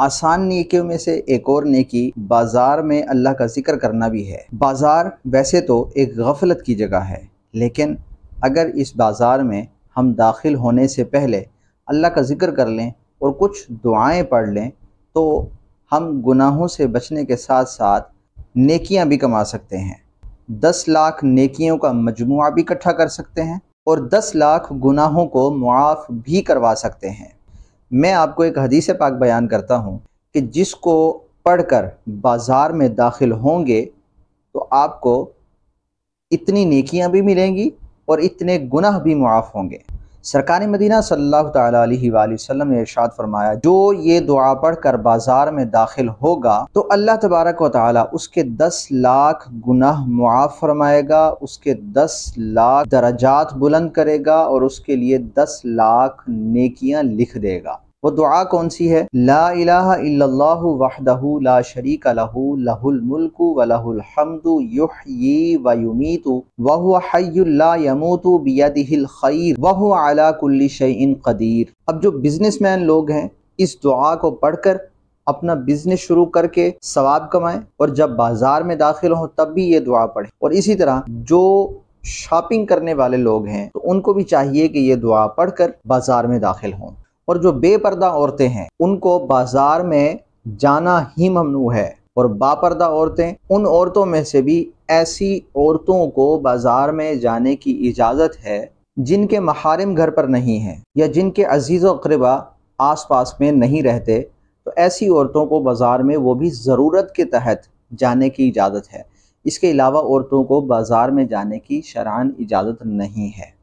आसान नेकियों में से एक और नेकी बाजार में अल्लाह का जिक्र करना भी है बाजार वैसे तो एक गफलत की जगह है लेकिन अगर इस बाज़ार में हम दाखिल होने से पहले अल्लाह का जिक्र कर लें और कुछ दुआएं पढ़ लें तो हम गुनाहों से बचने के साथ साथ नेकियां भी कमा सकते हैं दस लाख नेकियों का मजमू भी इकट्ठा कर सकते हैं और दस लाख गुनाहों को मुआफ़ भी करवा सकते हैं मैं आपको एक हदीस पाक बयान करता हूँ कि जिसको पढ़कर बाज़ार में दाखिल होंगे तो आपको इतनी नेकियाँ भी मिलेंगी और इतने गुनाह भी मुआफ़ होंगे सरकार मदीना सल्लल्लाहु अलैहि वसल्लम ने इरशाद फरमाया जो ये दुआ पढ़कर बाजार में दाखिल होगा तो अल्लाह तबारक व उसके दस लाख गुनाह मुआफ़ फरमाएगा उसके दस लाख दर्जात बुलंद करेगा और उसके लिए दस लाख नेकियां लिख देगा वो दुआ कौन सी है ला इलाह वहदहू ला शरीक लहू लहुल मुल्क वलहुल हमदु युहयी व युमीतु वहु हय्युल ला बियदिहिल खैर अला शैइन कदीर अब जो बिजनेसमैन लोग हैं इस दुआ को पढ़कर अपना बिजनेस शुरू करके सवाब कमाएं और जब बाजार में दाखिल हों तब भी ये दुआ पढ़ें और इसी तरह जो शॉपिंग करने वाले लोग हैं तो उनको भी चाहिए कि ये दुआ पढ़कर बाजार में दाखिल हों और जो बेपर्दा औरतें हैं उनको बाजार में जाना ही ममनू है और बापर्दा औरतें उन औरतों में से भी ऐसी औरतों को बाजार में जाने की इजाज़त है जिनके महारम घर पर नहीं हैं या जिनके अजीज़ वकरबा आस पास में नहीं रहते तो ऐसी औरतों को बाज़ार में वो भी ज़रूरत के तहत जाने की इजाज़त है इसके अलावा औरतों को बाज़ार में जाने की शरान इजाज़त नहीं है